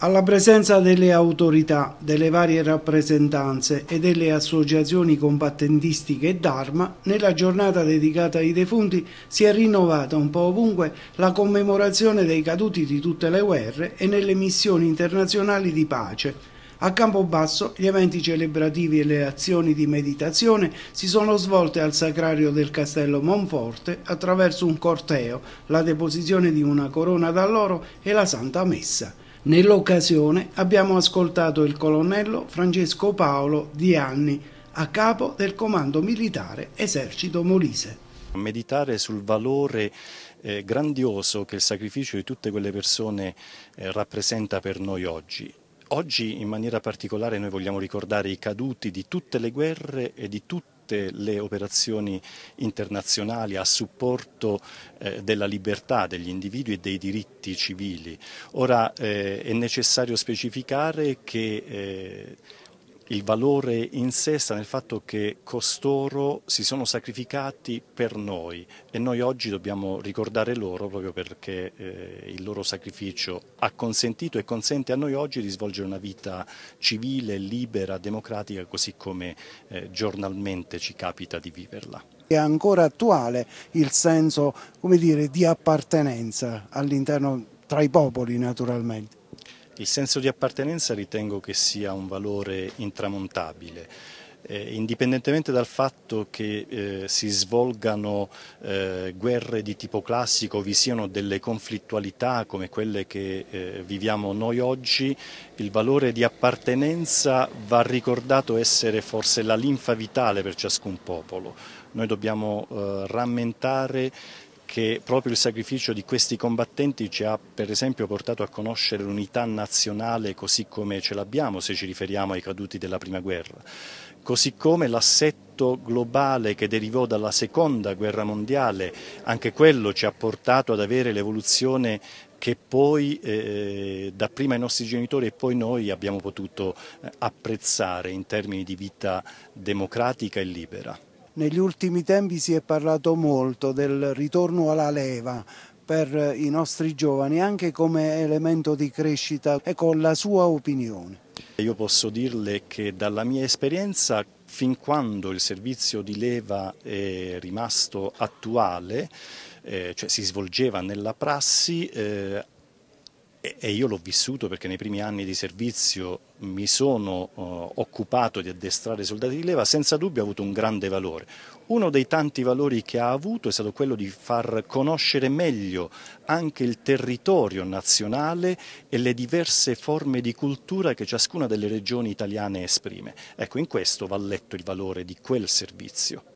Alla presenza delle autorità, delle varie rappresentanze e delle associazioni combattentistiche e d'arma, nella giornata dedicata ai defunti si è rinnovata un po' ovunque la commemorazione dei caduti di tutte le guerre e nelle missioni internazionali di pace. A Campobasso gli eventi celebrativi e le azioni di meditazione si sono svolte al Sacrario del Castello Monforte attraverso un corteo, la deposizione di una corona d'alloro e la Santa Messa. Nell'occasione abbiamo ascoltato il colonnello Francesco Paolo Di Anni, a capo del Comando Militare Esercito Molise. Meditare sul valore eh, grandioso che il sacrificio di tutte quelle persone eh, rappresenta per noi oggi. Oggi in maniera particolare noi vogliamo ricordare i caduti di tutte le guerre e di tutte tutte le operazioni internazionali a supporto eh, della libertà degli individui e dei diritti civili. Ora eh, è necessario specificare che eh, il valore in sé sta nel fatto che costoro si sono sacrificati per noi e noi oggi dobbiamo ricordare loro proprio perché eh, il loro sacrificio ha consentito e consente a noi oggi di svolgere una vita civile, libera, democratica, così come eh, giornalmente ci capita di viverla. È ancora attuale il senso dire, di appartenenza all'interno tra i popoli naturalmente. Il senso di appartenenza ritengo che sia un valore intramontabile. Eh, indipendentemente dal fatto che eh, si svolgano eh, guerre di tipo classico, vi siano delle conflittualità come quelle che eh, viviamo noi oggi, il valore di appartenenza va ricordato essere forse la linfa vitale per ciascun popolo. Noi dobbiamo eh, rammentare che proprio il sacrificio di questi combattenti ci ha per esempio portato a conoscere l'unità nazionale così come ce l'abbiamo se ci riferiamo ai caduti della prima guerra, così come l'assetto globale che derivò dalla seconda guerra mondiale, anche quello ci ha portato ad avere l'evoluzione che poi eh, dapprima i nostri genitori e poi noi abbiamo potuto eh, apprezzare in termini di vita democratica e libera. Negli ultimi tempi si è parlato molto del ritorno alla leva per eh, i nostri giovani anche come elemento di crescita e con la sua opinione. Io posso dirle che dalla mia esperienza fin quando il servizio di leva è rimasto attuale, eh, cioè si svolgeva nella prassi, eh, e io l'ho vissuto perché nei primi anni di servizio mi sono eh, occupato di addestrare soldati di leva, senza dubbio ha avuto un grande valore. Uno dei tanti valori che ha avuto è stato quello di far conoscere meglio anche il territorio nazionale e le diverse forme di cultura che ciascuna delle regioni italiane esprime. Ecco, in questo va letto il valore di quel servizio.